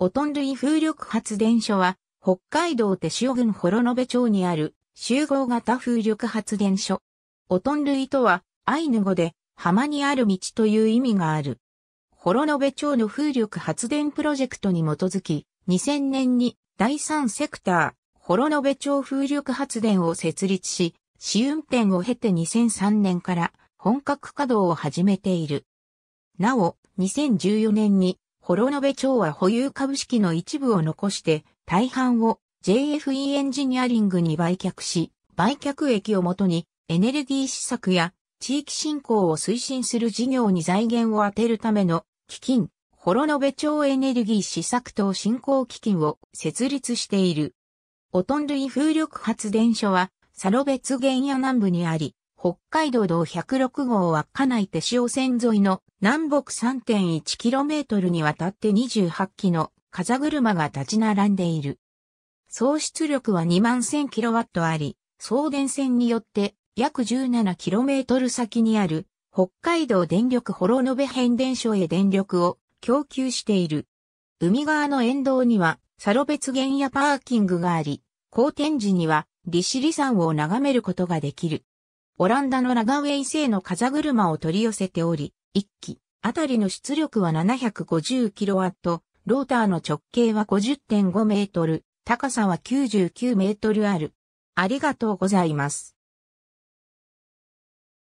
オトン類風力発電所は、北海道手塩郡幌延町にある集合型風力発電所。オトン類とは、アイヌ語で、浜にある道という意味がある。幌延町の風力発電プロジェクトに基づき、2000年に第3セクター、幌延町風力発電を設立し、試運転を経て2003年から本格稼働を始めている。なお、2014年に幌延町は保有株式の一部を残して、大半を JFE エンジニアリングに売却し、売却益をもとにエネルギー施策や地域振興を推進する事業に財源を充てるための基金、幌延町エネルギー施策等振興基金を設立している。オトン類風力発電所は、サロベ原野南部にあり、北海道道106号は家内手塩線沿いの南北 3.1km にわたって28機の風車が立ち並んでいる。総出力は2万 1000kW あり、送電線によって約 17km 先にある北海道電力幌延変電所へ電力を供給している。海側の沿道には、サロ別原野パーキングがあり、好天時には利尻山を眺めることができる。オランダのラガウェイ製の風車を取り寄せており、1機あたりの出力は 750kW、ローターの直径は50.5メートル、高さは99メートルある。ありがとうございます。